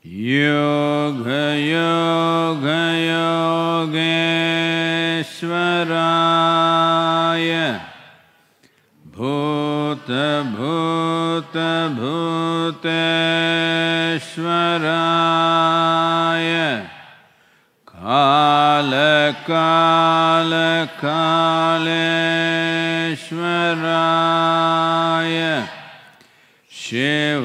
भूत भूत योगयोगयोगेश्वराय काल कालकालकालेश्वराय शिव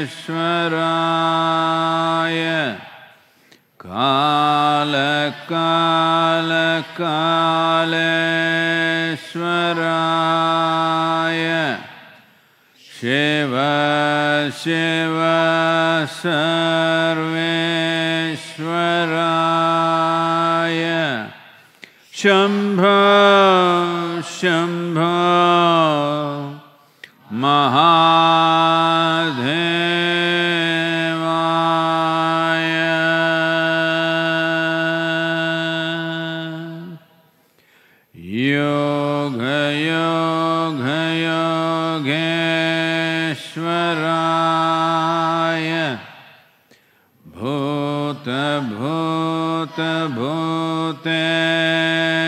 काल काल कालकालकालेश्वराय शिव शिव सर्वेश्वराय शंभ शंभ महा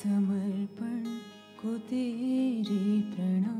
समर्पण को तेरे प्रणाम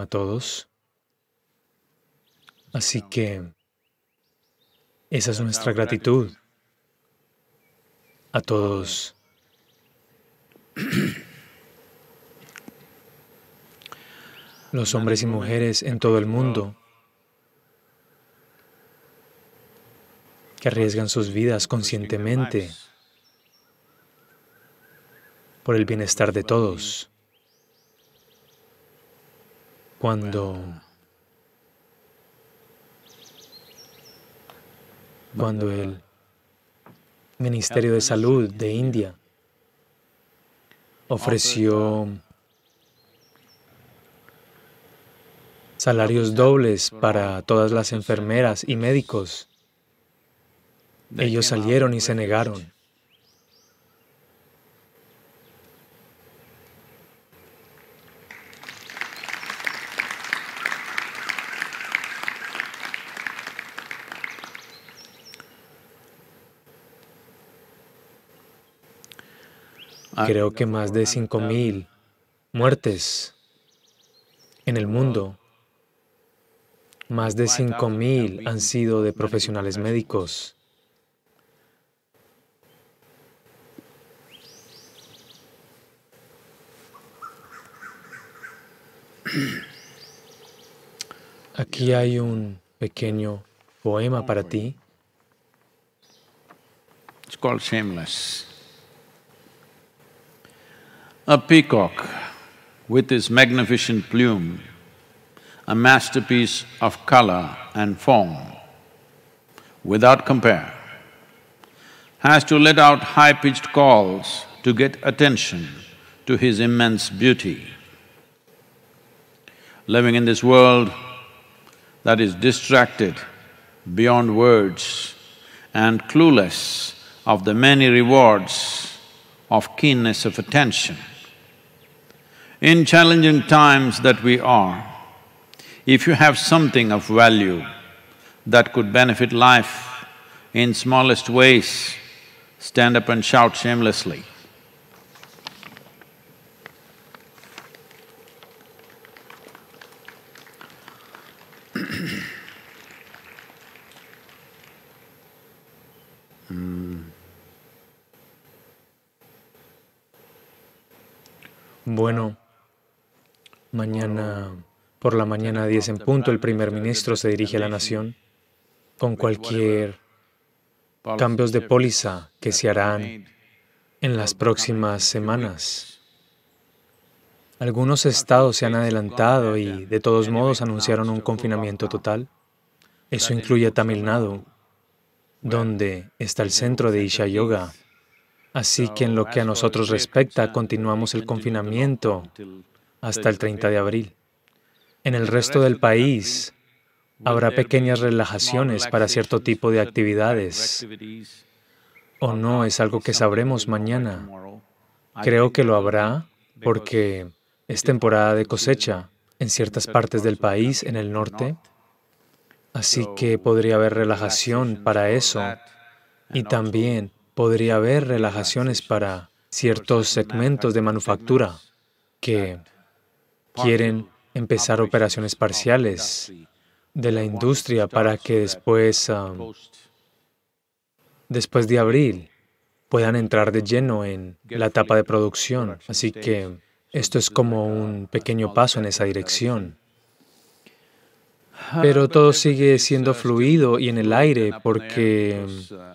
a todos. Así que esa es nuestra gratitud a todos. Los hombres y mujeres en todo el mundo que arriesgan sus vidas conscientemente por el bienestar de todos. Cuando, cuando el Ministerio de Salud de India ofreció salarios dobles para todas las enfermeras y médicos. Ellos salieron y se negaron. Ah. creo que más de 5.000 muertes en el mundo. Más de 5.000 han sido de profesionales médicos. Aquí hay un pequeño poema para ti. It's called Shameless. A peacock with his magnificent plume, a masterpiece of color and form, without compare, has to let out high-pitched calls to get attention to his immense beauty. Living in this world that is distracted beyond words and clueless of the many rewards of keenness of attention, in challenging times that we are, if you have something of value that could benefit life in smallest ways, stand up and shout shamelessly. Bueno, Mañana, por la mañana a 10 en punto, el primer ministro se dirige a la nación con cualquier cambios de póliza que se harán en las próximas semanas. Algunos estados se han adelantado y, de todos modos, anunciaron un confinamiento total. Eso incluye Tamil Nadu, donde está el centro de Isha Yoga. Así que en lo que a nosotros respecta, uh, continuamos el confinamiento hasta el 30 de abril. En el resto del país habrá pequeñas relajaciones para cierto tipo de actividades. O no, es algo que sabremos mañana. Creo que lo habrá porque es temporada de cosecha en ciertas partes del país, en el norte. Así que podría haber relajación para eso. Y también podría haber relajaciones para ciertos segmentos de manufactura que quieren empezar operaciones parciales de la industria para que después, um, después de abril, puedan entrar de lleno en la etapa de producción. Así que esto es como un pequeño paso en esa dirección. Pero todo sigue pues, siendo este, fluido y en el aire porque um, uh,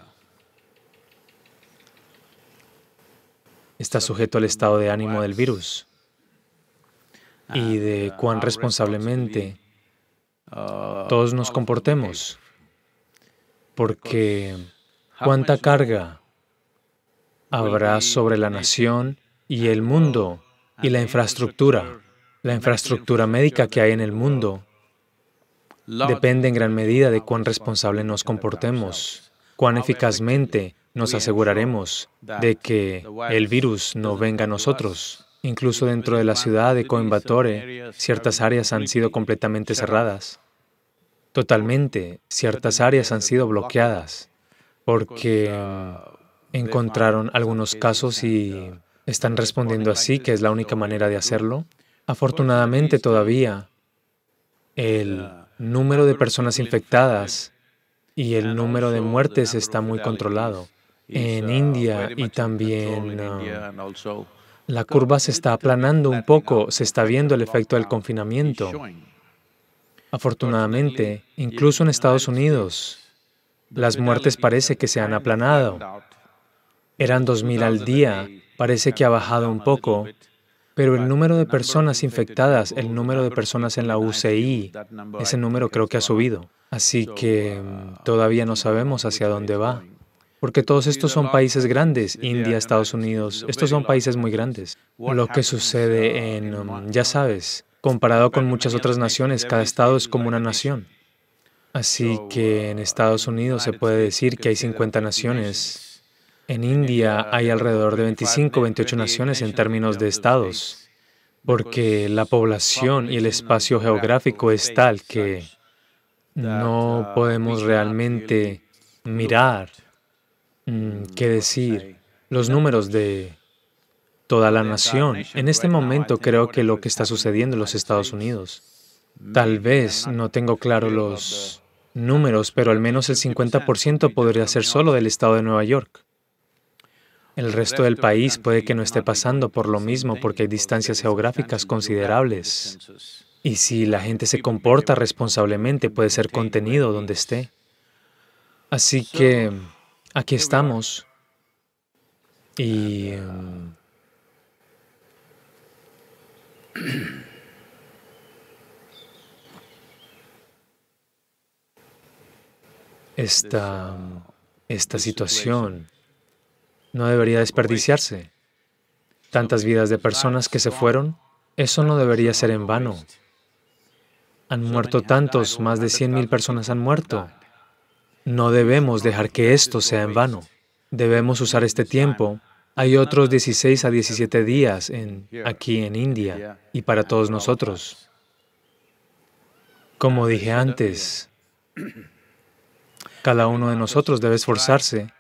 está sujeto al estado de ánimo del virus y de cuán responsablemente todos nos comportemos, porque cuánta carga habrá sobre la nación y el mundo y la infraestructura, la infraestructura médica que hay en el mundo, depende en gran medida de cuán responsable nos comportemos, cuán eficazmente nos aseguraremos de que el virus no venga a nosotros. Incluso dentro de la ciudad de Coimbatore, ciertas áreas han sido completamente cerradas. Totalmente, ciertas áreas han sido bloqueadas porque mm, encontraron algunos casos y están respondiendo así, que es la única manera de hacerlo. Afortunadamente todavía, el número de personas infectadas y el número de muertes está muy controlado en India y también mm, la curva se está aplanando un poco, se está viendo el efecto del confinamiento. Afortunadamente, incluso en Estados Unidos, las muertes parece que se han aplanado. Eran 2.000 al día, parece que ha bajado un poco, pero el número de personas infectadas, el número de personas en la UCI, ese número creo que ha subido. Así que mm, todavía no sabemos hacia dónde va. Porque todos estos son países grandes, India, Estados Unidos, estos son países muy grandes. Lo que uh, sucede en, ya sabes, comparado con muchas otras naciones, cada estado es como una nación. Así que uh, en Estados Unidos se puede decir que hay 50 uh, naciones. En India hay alrededor de 25, 28 naciones en términos de estados, porque la población y el espacio geográfico es tal que no podemos realmente mirar Mm, mm, qué decir los números de toda la nación. En este momento creo que lo que está sucediendo en los Estados Unidos, tal vez no tengo claro los números, pero al menos el 50% podría ser solo del estado de Nueva York. El resto del país puede que no esté pasando por lo mismo porque hay distancias geográficas considerables. Y si la gente se comporta responsablemente, puede ser contenido donde esté. Así que Aquí estamos. Y... Em, esta, esta situación no debería desperdiciarse. Tantas vidas de personas que se fueron, eso no debería ser en vano. Han muerto tantos, más de mil personas han muerto. No debemos dejar que esto sea en vano. Debemos usar este tiempo. Hay otros 16 a 17 días aquí en India y para todos nosotros. Como dije antes, cada uno de nosotros debe esforzarse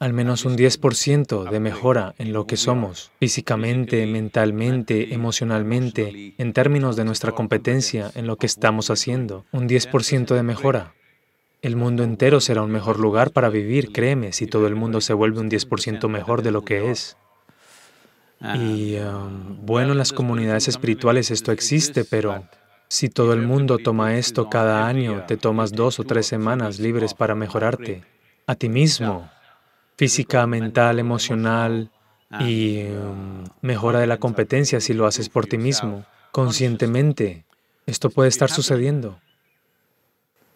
al menos un 10% de mejora en lo que somos, físicamente, mentalmente, emocionalmente, en términos de nuestra competencia, en lo que estamos haciendo, un 10% de mejora. El mundo entero será un mejor lugar para vivir, créeme, si todo el mundo se vuelve un 10% mejor de lo que es. Y um, bueno, en las comunidades espirituales esto existe, pero si todo el mundo toma esto cada año, te tomas dos o tres semanas libres para mejorarte a ti mismo, física, mental, emocional, y um, mejora de la competencia si lo haces por ti mismo, conscientemente. Esto puede estar sucediendo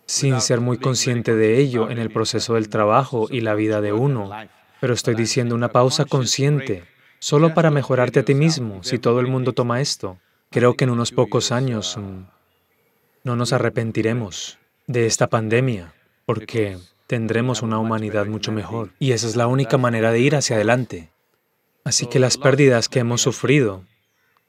sin ser muy consciente de ello en el proceso del trabajo y la vida de uno. Pero estoy diciendo una pausa consciente, solo para mejorarte a ti mismo, si todo el mundo toma esto. Creo que en unos pocos uh, años mm, no nos arrepentiremos de esta pandemia, porque tendremos una humanidad mucho mejor. Y esa es la única manera de ir hacia adelante. Así que las pérdidas que hemos sufrido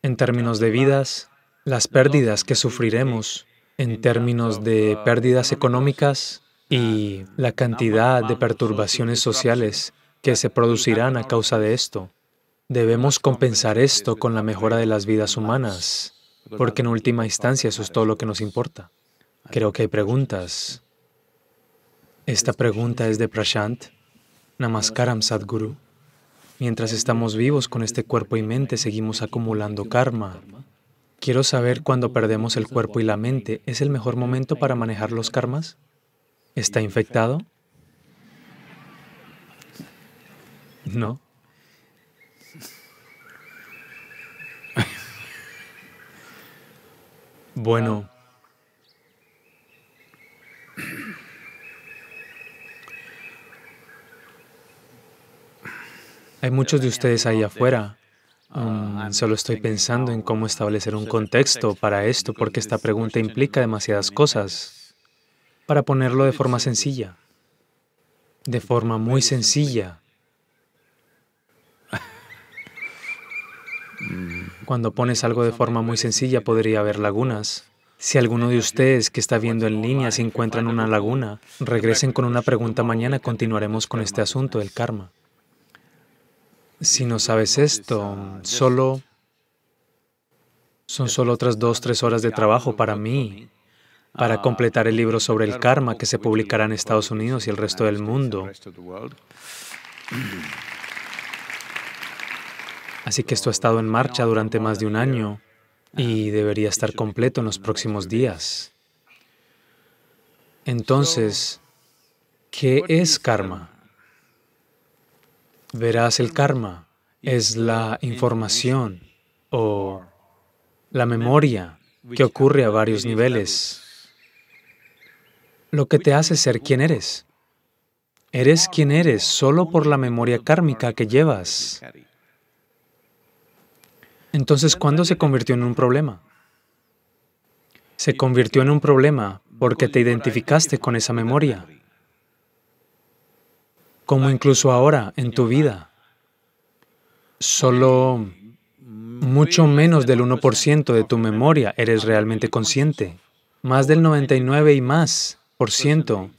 en términos de vidas, las pérdidas que sufriremos en términos de pérdidas económicas y la cantidad de perturbaciones sociales que se producirán a causa de esto. Debemos compensar esto con la mejora de las vidas humanas, porque en última instancia eso es todo lo que nos importa. Creo que hay preguntas. Esta pregunta es de Prashant. Namaskaram, Sadhguru. Mientras estamos vivos con este cuerpo y mente, seguimos acumulando karma, Quiero saber cuando perdemos el cuerpo y la mente, ¿es el mejor momento para manejar los karmas? ¿Está infectado? No. Bueno. Hay muchos de ustedes ahí afuera Ah, mm, solo estoy pensando en cómo establecer un contexto para esto, porque esta pregunta implica demasiadas cosas. Para ponerlo de forma sencilla, de forma muy sencilla, mm. cuando pones algo de forma muy sencilla podría haber lagunas. Si alguno de ustedes que está viendo en línea se encuentra en una laguna, regresen con una pregunta mañana, continuaremos con este asunto del karma. Si no sabes esto, solo son solo otras dos, tres horas de trabajo para mí, para completar el libro sobre el karma que se publicará en Estados Unidos y el resto del mundo. Así que esto ha estado en marcha durante más de un año y debería estar completo en los próximos días. Entonces, ¿qué es karma? Verás el karma, es la información o la memoria que ocurre a varios niveles. Lo que te hace ser quien eres. Eres quien eres solo por la memoria kármica que llevas. Entonces, ¿cuándo se convirtió en un problema? Se convirtió en un problema porque te identificaste con esa memoria como incluso ahora en tu vida. Solo mucho menos del 1% de tu memoria eres realmente consciente. Más del 99 y más por ciento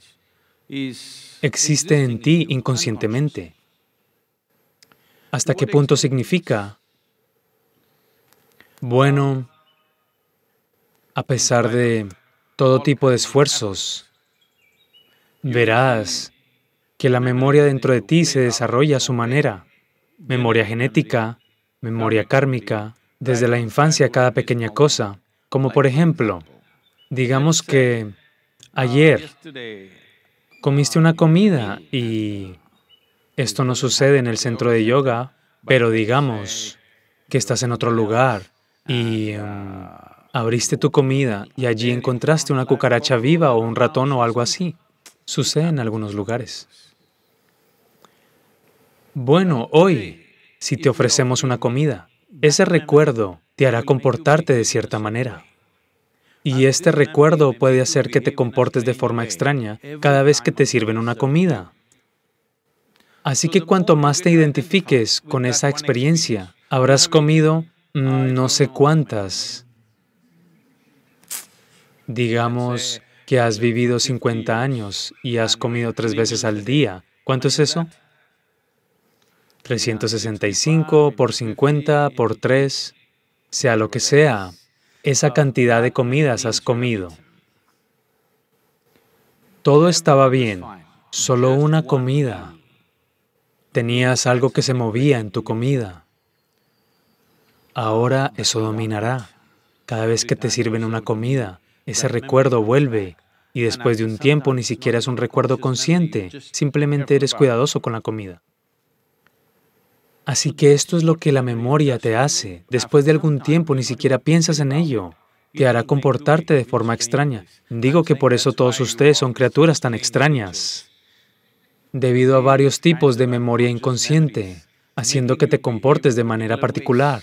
existe en ti inconscientemente. ¿Hasta qué punto significa? Bueno, a pesar de todo tipo de esfuerzos, verás que la memoria dentro de ti se desarrolla a su manera. Memoria genética, memoria kármica, desde la infancia cada pequeña cosa. Como por ejemplo, digamos que ayer comiste una comida y esto no sucede en el centro de yoga, pero digamos que estás en otro lugar y mm, abriste tu comida y allí encontraste una cucaracha viva o un ratón o algo así. Sucede en algunos lugares bueno, hoy, si te ofrecemos una comida, ese recuerdo te hará comportarte de cierta manera. Y este recuerdo puede hacer que te comportes de forma extraña cada vez que te sirven una comida. Así que cuanto más te identifiques con esa experiencia, habrás comido no sé cuántas. Digamos que has vivido 50 años y has comido tres veces al día. ¿Cuánto es eso? 365 por 50 por 3, sea lo que sea, esa cantidad de comidas has comido. Todo estaba bien, solo una comida. Tenías algo que se movía en tu comida. Ahora eso dominará. Cada vez que te sirven una comida, ese recuerdo vuelve y después de un tiempo ni siquiera es un recuerdo consciente, simplemente eres cuidadoso con la comida. Así que esto es lo que la memoria te hace. Después de algún tiempo ni siquiera piensas en ello. Te hará comportarte de forma extraña. Digo que por eso todos ustedes son criaturas tan extrañas. Debido a varios tipos de memoria inconsciente, haciendo que te comportes de manera particular.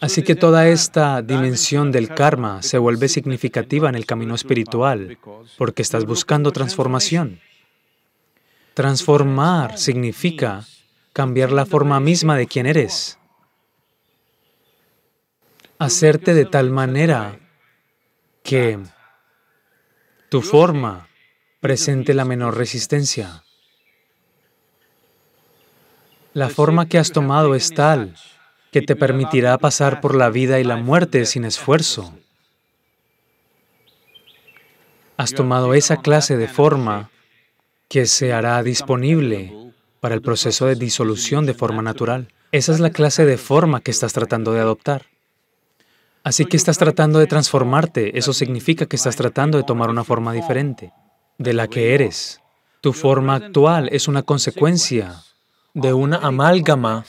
Así que toda esta dimensión del karma se vuelve significativa en el camino espiritual, porque estás buscando transformación. Transformar significa cambiar la forma misma de quien eres, hacerte de tal manera que tu forma presente la menor resistencia. La forma que has tomado es tal que te permitirá pasar por la vida y la muerte sin esfuerzo. Has tomado esa clase de forma que se hará disponible para el proceso de disolución de forma natural. Esa es la clase de forma que estás tratando de adoptar. Así que estás tratando de transformarte. Eso significa que estás tratando de tomar una forma diferente de la que eres. Tu forma actual es una consecuencia de una amálgama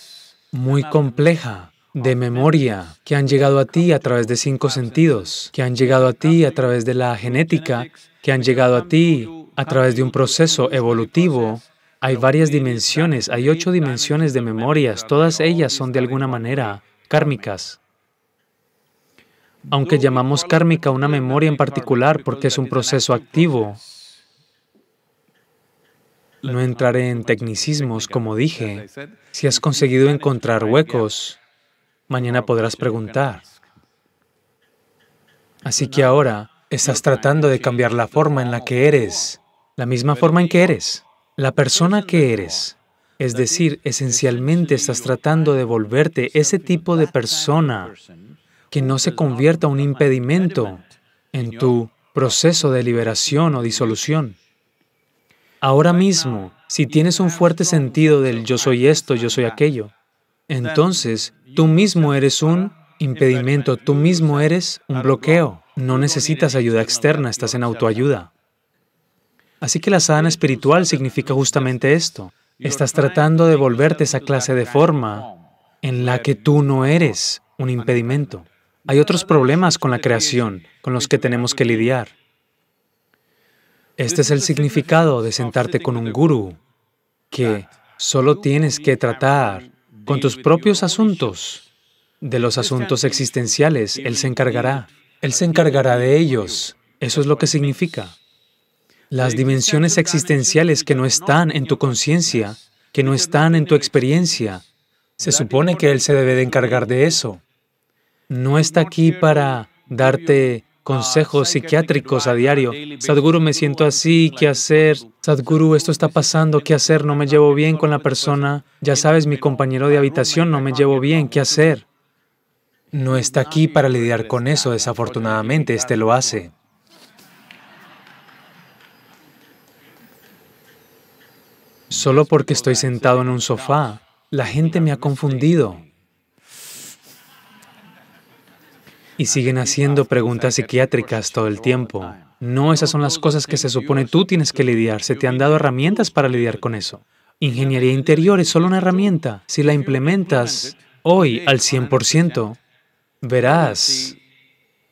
muy compleja de memoria que han llegado a ti a través de cinco sentidos, que han llegado a ti a través de la genética, que han llegado a ti a través de un proceso evolutivo hay varias dimensiones, hay ocho dimensiones de memorias, todas ellas son de alguna manera kármicas. Aunque llamamos kármica una memoria en particular porque es un proceso activo, no entraré en tecnicismos, como dije. Si has conseguido encontrar huecos, mañana podrás preguntar. Así que ahora estás tratando de cambiar la forma en la que eres, la misma forma en que eres la persona que eres. Es decir, esencialmente estás tratando de volverte ese tipo de persona que no se convierta un impedimento en tu proceso de liberación o disolución. Ahora mismo, si tienes un fuerte sentido del yo soy esto, yo soy aquello, entonces tú mismo eres un impedimento, tú mismo eres un bloqueo. No necesitas ayuda externa, estás en autoayuda. Así que la sadhana espiritual significa justamente esto. Estás tratando de volverte esa clase de forma en la que tú no eres un impedimento. Hay otros problemas con la creación con los que tenemos que lidiar. Este es el significado de sentarte con un guru, que solo tienes que tratar con tus propios asuntos. De los asuntos existenciales, Él se encargará. Él se encargará de ellos. Eso es lo que significa las dimensiones existenciales que no están en tu conciencia, que no están en tu experiencia. Se supone que Él se debe de encargar de eso. No está aquí para darte consejos psiquiátricos a diario. Sadhguru, me siento así, ¿qué hacer? Sadhguru, esto está pasando, ¿qué hacer? No me llevo bien con la persona. Ya sabes, mi compañero de habitación, no me llevo bien, ¿qué hacer? No está aquí para lidiar con eso, desafortunadamente, este lo hace. Solo porque estoy sentado en un sofá, la gente me ha confundido. Y siguen haciendo preguntas psiquiátricas todo el tiempo. No, esas son las cosas que se supone tú tienes que lidiar. Se te han dado herramientas para lidiar con eso. Ingeniería interior es solo una herramienta. Si la implementas hoy al 100%, verás,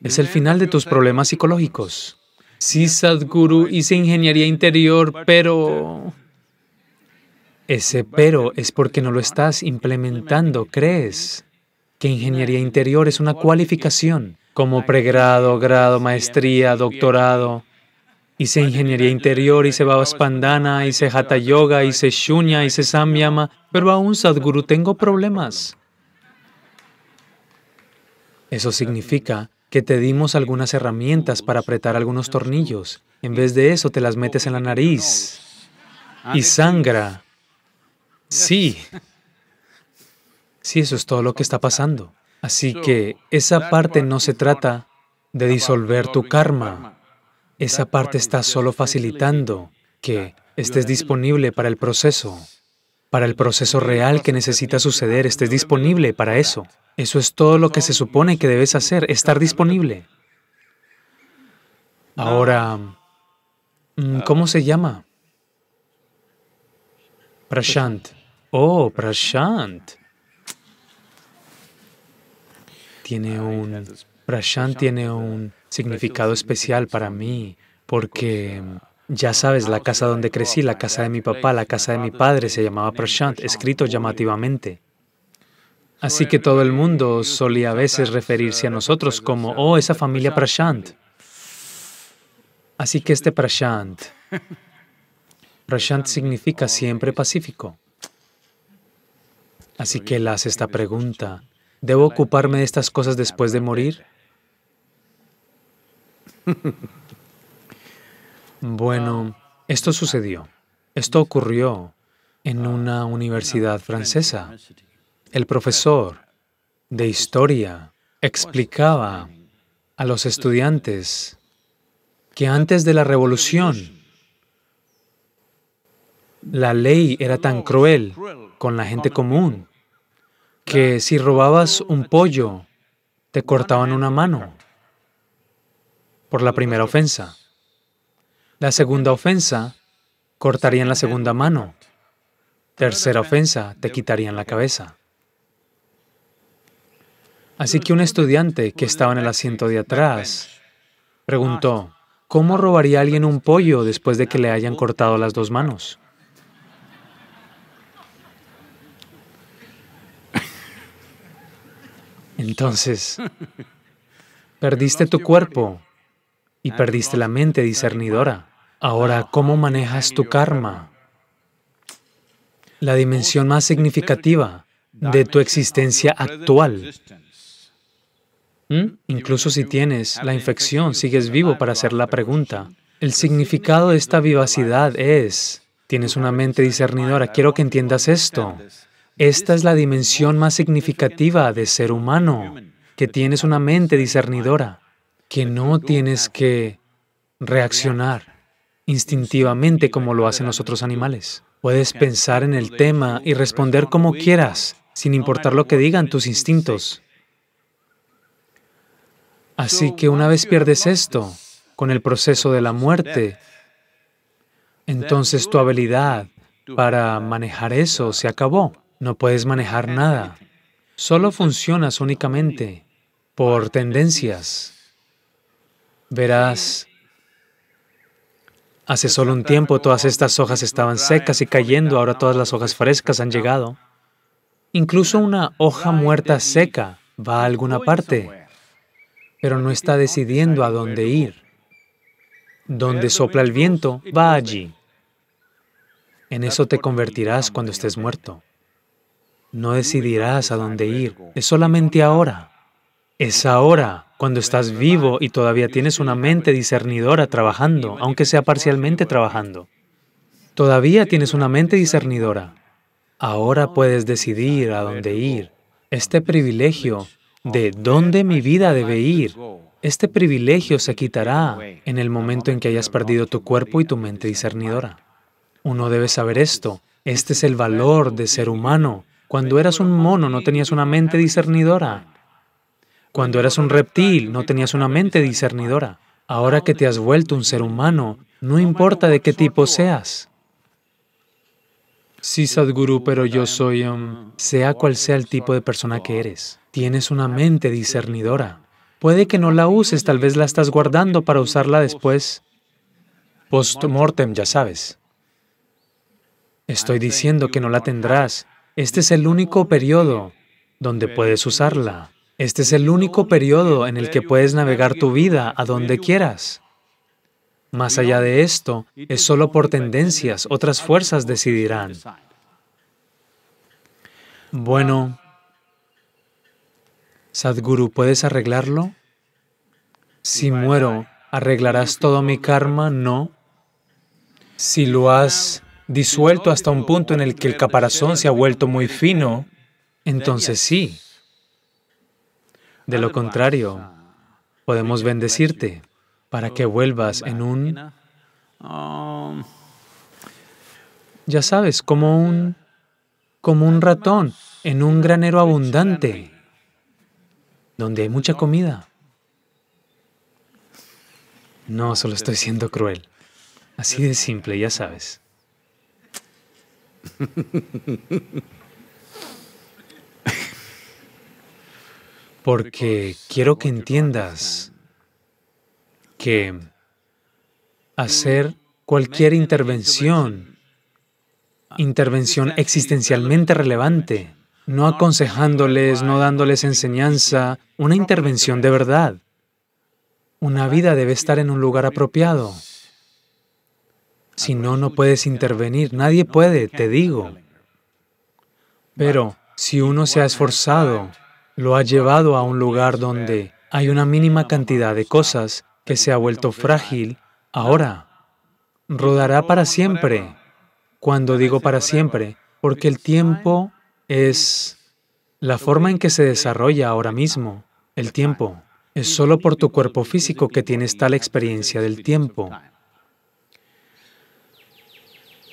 es el final de tus problemas psicológicos. Sí, Sadhguru, hice ingeniería interior, pero... Ese pero es porque no lo estás implementando, crees que ingeniería interior es una cualificación como pregrado, grado, maestría, doctorado. Hice ingeniería interior, hice y hice Hatha Yoga, hice Shunya, hice Samyama, pero aún Sadhguru tengo problemas. Eso significa que te dimos algunas herramientas para apretar algunos tornillos. En vez de eso, te las metes en la nariz y sangra. Sí. Sí, eso es todo lo que está pasando. Así que esa parte no se trata de disolver tu karma. Esa parte está solo facilitando que estés disponible para el proceso, para el proceso real que necesita suceder, estés disponible para eso. Eso es todo lo que se supone que debes hacer, estar disponible. Ahora, mm, um, ¿cómo se llama? Prashant. Oh, Prashant. Tiene un, Prashant tiene un significado especial para mí porque ya sabes, ah, la casa donde crecí, la casa de mi papá, la casa de mi padre se llamaba Prashant, escrito llamativamente. Así que todo el mundo solía a veces referirse a eh, nosotros como, oh, esa familia Prashant. Así que este Prashant, Prashant significa siempre pacífico. Así que él hace esta pregunta, ¿debo ocuparme de estas cosas después de morir? Bueno, ah, esto sucedió. Esto ocurrió en ah, una universidad francesa. El profesor de historia explicaba a los estudiantes que antes de la revolución la ley era tan cruel con la gente común que si robabas un pollo, te cortaban una mano por la primera ofensa. La segunda ofensa, cortarían la segunda mano. Tercera ofensa, te quitarían la cabeza. Así que un estudiante que estaba en el asiento de atrás preguntó, ¿cómo robaría alguien un pollo después de que le hayan cortado las dos manos? Entonces, perdiste tu cuerpo y perdiste la mente discernidora. Ahora, ¿cómo manejas tu karma? La dimensión más significativa de tu existencia actual. ¿Mm? Incluso si tienes la infección, sigues vivo para hacer la pregunta. El significado de esta vivacidad es, tienes una mente discernidora, quiero que entiendas esto. Esta es la dimensión más significativa de ser humano, que tienes una mente discernidora, que no tienes que reaccionar instintivamente como lo hacen los otros animales. Puedes pensar en el tema y responder como quieras, sin importar lo que digan tus instintos. Así que una vez pierdes esto, con el proceso de la muerte, entonces tu habilidad para manejar eso se acabó. No puedes manejar nada. Solo funcionas únicamente por tendencias. Verás, hace solo un tiempo todas estas hojas estaban secas y cayendo, ahora todas las hojas frescas han llegado. Incluso una hoja muerta seca va a alguna parte, pero no está decidiendo a dónde ir. Donde sopla el viento, va allí. En eso te convertirás cuando estés muerto. No decidirás a dónde ir. Es solamente ahora. Es ahora, cuando estás vivo y todavía tienes una mente discernidora trabajando, aunque sea parcialmente trabajando. Todavía tienes una mente discernidora. Ahora puedes decidir a dónde ir. Este privilegio de dónde mi vida debe ir, este privilegio se quitará en el momento en que hayas perdido tu cuerpo y tu mente discernidora. Uno debe saber esto. Este es el valor de ser humano. Cuando eras un mono no tenías una mente discernidora. Cuando eras un reptil no tenías una mente discernidora. Ahora que te has vuelto un ser humano, no importa de qué tipo seas. Sí, Sadhguru, pero yo soy, un... Um, sea cual sea el tipo de persona que eres, tienes una mente discernidora. Puede que no la uses, tal vez la estás guardando para usarla después, post-mortem, ya sabes. Estoy diciendo que no la tendrás, este es el único periodo donde puedes usarla. Este es el único periodo en el que puedes navegar tu vida a donde quieras. Más allá de esto, es solo por tendencias, otras fuerzas decidirán. Bueno, Sadhguru, ¿puedes arreglarlo? Si muero, ¿arreglarás todo mi karma? No. Si lo has disuelto hasta un punto en el que el caparazón se ha vuelto muy fino, entonces sí. De lo contrario, podemos bendecirte para que vuelvas en un... Ya sabes, como un... como un ratón en un granero abundante, donde hay mucha comida. No, solo estoy siendo cruel. Así de simple, ya sabes. Porque quiero que entiendas que hacer cualquier intervención, intervención existencialmente relevante, no aconsejándoles, no dándoles enseñanza, una intervención de verdad. Una vida debe estar en un lugar apropiado. Si no, no puedes intervenir. Nadie puede, te digo. Pero si uno se ha esforzado, lo ha llevado a un lugar donde hay una mínima cantidad de cosas que se ha vuelto frágil, ahora rodará para siempre. Cuando digo para siempre, porque el tiempo es la forma en que se desarrolla ahora mismo. El tiempo es solo por tu cuerpo físico que tienes tal experiencia del tiempo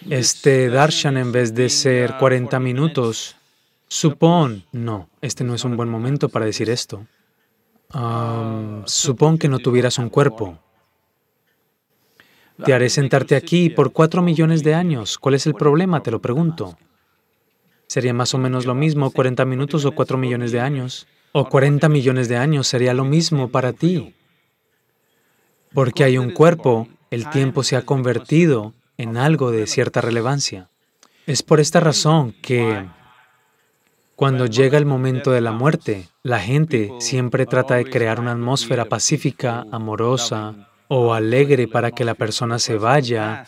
este darshan en vez de ser 40 minutos. Supón, no, este no es un buen momento para decir esto. supón que no tuvieras un cuerpo. Te haré sentarte aquí por cuatro millones de años. ¿Cuál es el problema? Te lo pregunto. Sería más o menos lo mismo 40 minutos o 4 millones de años. O 40 millones de años sería lo mismo para ti. Porque hay un cuerpo, el tiempo se ha convertido en algo de cierta relevancia. Es por esta razón que cuando llega el momento de la muerte, la gente siempre trata de crear una atmósfera pacífica, amorosa o alegre para que la persona se vaya,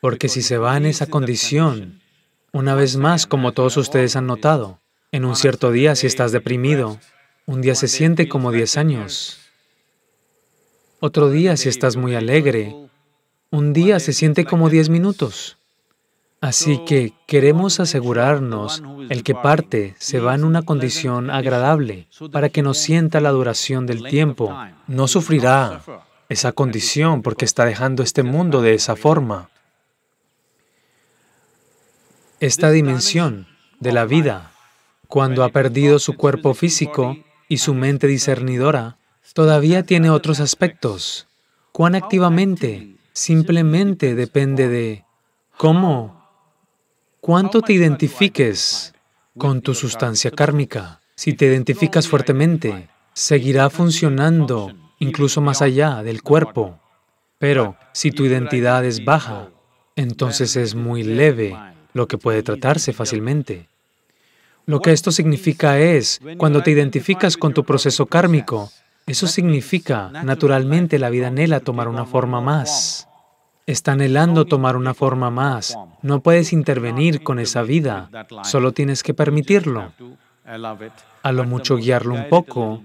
porque si se va en esa condición, una vez más, como todos ustedes han notado, en un cierto día si estás deprimido, un día se siente como 10 años, otro día si estás muy alegre, un día se siente como 10 minutos. Así que queremos asegurarnos el que parte se va en una condición agradable para que no sienta la duración del tiempo. No sufrirá esa condición porque está dejando este mundo de esa forma. Esta dimensión de la vida, cuando ha perdido su cuerpo físico y su mente discernidora, todavía tiene otros aspectos. ¿Cuán activamente Simplemente depende de cómo, cuánto te identifiques con tu sustancia kármica. Si te identificas fuertemente, seguirá funcionando incluso más allá del cuerpo. Pero si tu identidad es baja, entonces es muy leve, lo que puede tratarse fácilmente. Lo que esto significa es, cuando te identificas con tu proceso kármico, eso significa, naturalmente, la vida anhela tomar una forma más. Está anhelando tomar una forma más. No puedes intervenir con esa vida, solo tienes que permitirlo. A lo mucho guiarlo un poco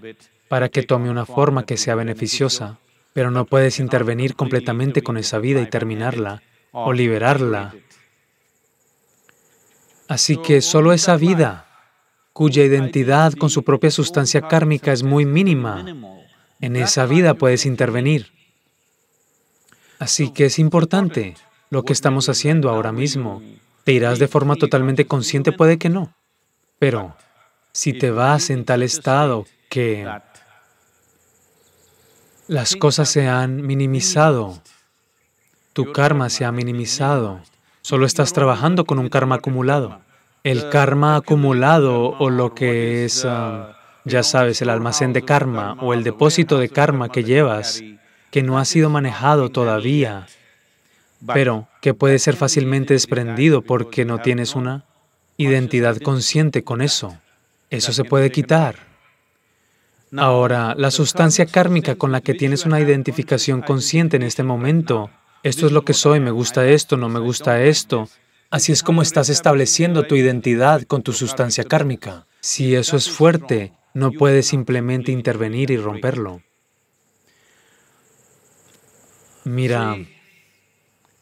para que tome una forma que sea beneficiosa, pero no puedes intervenir completamente con esa vida y terminarla o liberarla. Así que solo esa vida cuya identidad con su propia sustancia kármica es muy mínima, en esa vida puedes intervenir. Así que es importante lo que estamos haciendo ahora mismo. Te irás de forma totalmente consciente, puede que no. Pero si te vas en tal estado que las cosas se han minimizado, tu karma se ha minimizado, solo estás trabajando con un karma acumulado. Ah, el karma acumulado o lo que es, ah, ah, ya sabes, el almacén de karma o el depósito de karma que llevas, que no ha sido manejado todavía, pero que puede ser fácilmente desprendido porque no tienes una identidad consciente con eso. Eso se puede quitar. Ahora, la sustancia kármica con la que tienes una identificación consciente en este momento, esto es lo que soy, me gusta esto, no me gusta esto, Así es como estás estableciendo tu identidad con tu sustancia kármica. Si eso es fuerte, no puedes simplemente intervenir y romperlo. Mira,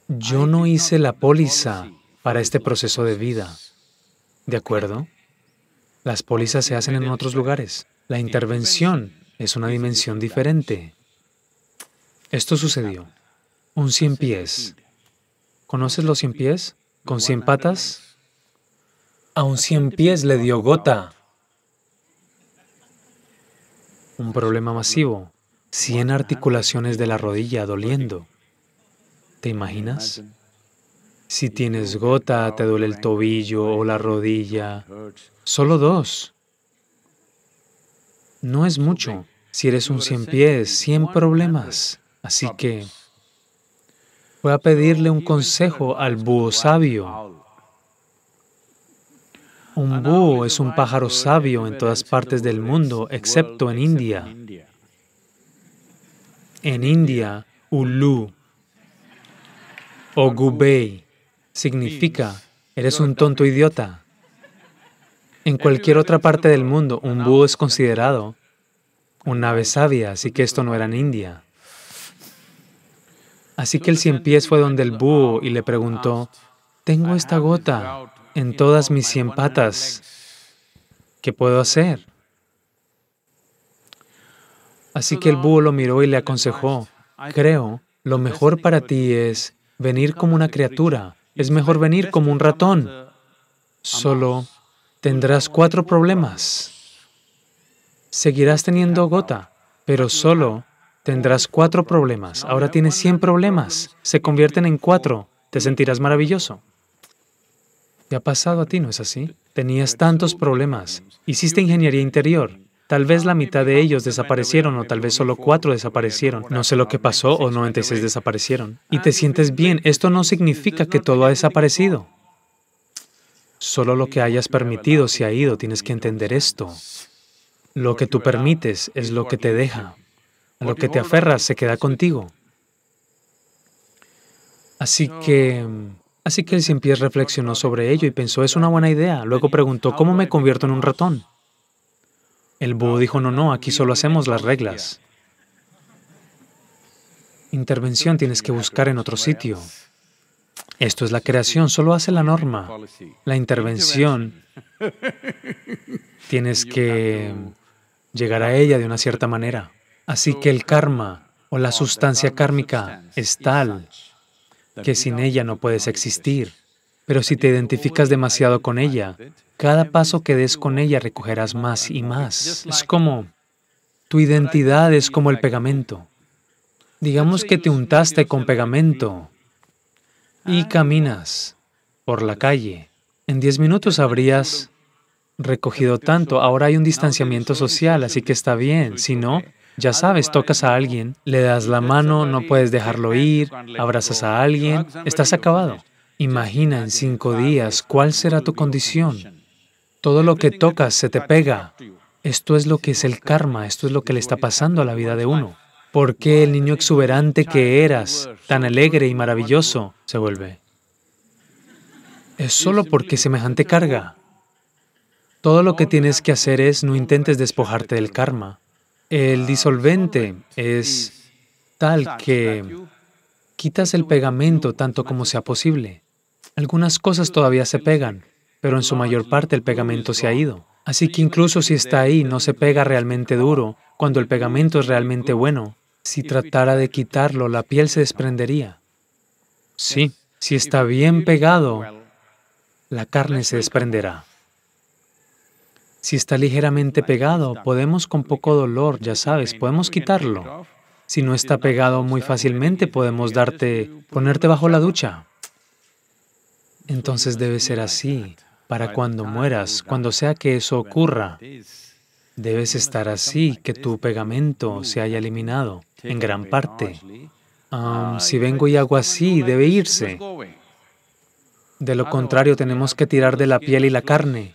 yo no hice la póliza para este proceso de vida, ¿de acuerdo? Las pólizas se hacen en otros lugares. La intervención es una dimensión diferente. Esto sucedió. Un cien pies. ¿Conoces los cien pies? con cien patas? A un cien pies le dio gota. Un problema masivo. Cien articulaciones de la rodilla doliendo. ¿Te imaginas? Si tienes gota, te duele el tobillo o la rodilla. Solo dos. No es mucho. Si eres un cien pies, cien problemas. Así que Voy a pedirle un consejo al búho sabio. Un búho es un pájaro sabio en todas partes del mundo, excepto en India. En India, Ulu o Gubei significa eres un tonto idiota. En cualquier otra parte del mundo, un búho es considerado un ave sabia, así que esto no era en India. Así que el cien pies fue donde el búho y le preguntó, tengo esta gota en todas mis cien patas. ¿Qué puedo hacer? Así que el búho lo miró y le aconsejó, creo, lo mejor para ti es venir como una criatura, es mejor venir como un ratón. Solo tendrás cuatro problemas. Seguirás teniendo gota, pero solo Tendrás cuatro problemas, ahora tienes 100 problemas, se convierten en cuatro, te sentirás maravilloso. ¿Te ha pasado a ti, no es así? Tenías tantos problemas, hiciste ingeniería interior, Tal vez la mitad de ellos desaparecieron o tal vez solo cuatro desaparecieron. No sé lo que pasó o 96 desaparecieron. Y te sientes bien. Esto no significa que todo ha desaparecido. Solo lo que hayas permitido se ha ido. Tienes que entender esto. Lo que tú permites es lo que te deja lo que te aferras se queda contigo. Así que, así que el cien pies reflexionó sobre ello y pensó, es una buena idea. Luego preguntó, ¿cómo me convierto en un ratón? El búho dijo, no, no, aquí solo hacemos las reglas. Intervención tienes que buscar en otro sitio. Esto es la creación, solo hace la norma. La intervención tienes que llegar a ella de una cierta manera. Así que el karma o la sustancia kármica es tal que sin ella no puedes existir. Pero si te identificas demasiado con ella, cada paso que des con ella recogerás más y más. Es como, tu identidad es como el pegamento. Digamos que te untaste con pegamento y caminas por la calle. En 10 minutos habrías recogido tanto. Ahora hay un distanciamiento social, así que está bien. Si no, ya sabes, tocas a alguien, le das la mano, no puedes dejarlo ir, abrazas a alguien, estás acabado. Imagina en cinco días cuál será tu condición. Todo lo que tocas se te pega. Esto es lo que es el karma, esto es lo que le está pasando a la vida de uno. ¿Por qué el niño exuberante que eras, tan alegre y maravilloso, se vuelve? Es solo porque semejante carga. Todo lo que tienes que hacer es no intentes despojarte del karma. El disolvente es tal que quitas el pegamento tanto como sea posible. Algunas cosas todavía se pegan, pero en su mayor parte el pegamento se ha ido. Así que incluso si está ahí, no se pega realmente duro, cuando el pegamento es realmente bueno. Si tratara de quitarlo, la piel se desprendería. Sí, si está bien pegado, la carne se desprenderá. Si está ligeramente pegado, podemos con poco dolor, ya sabes, podemos quitarlo. Si no está pegado muy fácilmente, podemos darte, ponerte bajo la ducha. Entonces debe ser así, para cuando mueras, cuando sea que eso ocurra. Debes estar así, que tu pegamento se haya eliminado, en gran parte. si vengo y hago así, debe irse. De lo contrario, tenemos que tirar de la piel y la carne.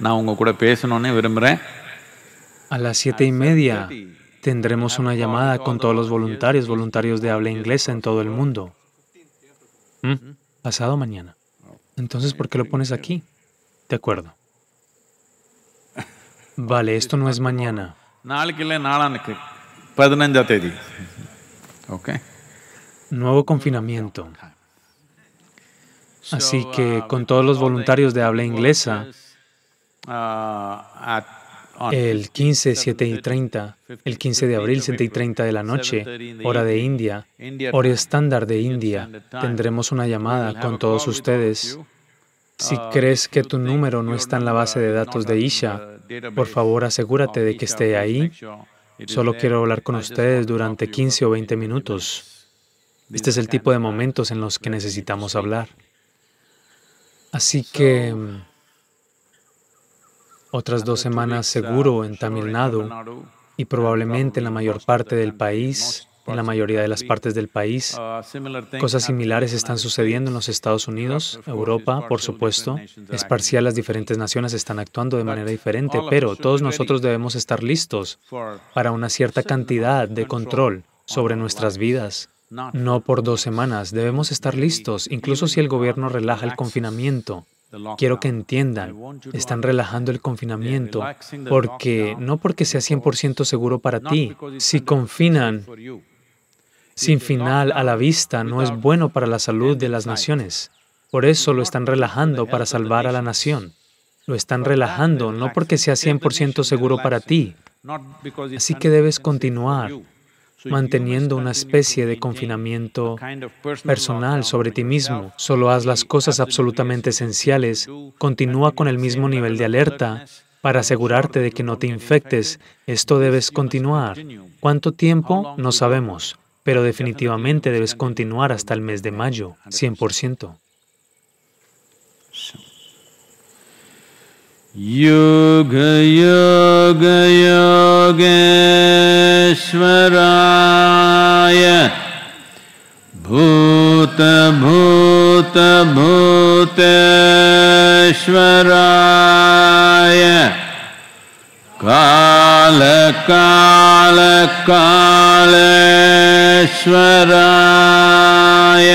A las siete y media tendremos una llamada con todos los voluntarios, voluntarios de habla inglesa en todo el mundo. ¿Mm? Pasado mañana. Entonces, ¿por qué lo pones aquí? De acuerdo. Vale, esto no es mañana. Nuevo confinamiento. Así que con todos los voluntarios de habla inglesa, Ah, el 15, 7 y 30, el 15 de abril, 7 y 30 de la noche, hora de India, hora estándar de India, tendremos una llamada con todos ustedes. Si ah, crees que tu número no está en la base de datos de Isha, por favor asegúrate de que esté ahí. Solo quiero hablar con ustedes durante 15 o 20 minutos. Este es el tipo de momentos en los que necesitamos hablar. Así que otras dos semanas seguro en Tamil Nadu y probablemente en la mayor parte del país, en la mayoría de las partes del país. Cosas similares están sucediendo en los Estados Unidos, Europa, por supuesto. Es parcial, las diferentes naciones están actuando de manera diferente, pero todos nosotros debemos estar listos para una cierta cantidad de control sobre nuestras vidas. No por dos semanas, debemos estar listos, incluso si el gobierno relaja el confinamiento Quiero que entiendan, están relajando el confinamiento, porque no porque sea 100% seguro para ti, si confinan sin final a la vista, no es bueno para la salud de las naciones. Por eso lo están relajando para salvar a la nación. Lo están relajando no porque sea 100% seguro para ti, así que debes continuar manteniendo una especie de confinamiento personal sobre ti mismo. Solo haz las cosas absolutamente esenciales, continúa con el mismo nivel de alerta para asegurarte de que no te infectes. Esto debes continuar. ¿Cuánto tiempo? No sabemos, pero definitivamente debes continuar hasta el mes de mayo, 100%. योगयोगयोग्वराय भूत भूत भूत श्वराय कालकालकालश्वराय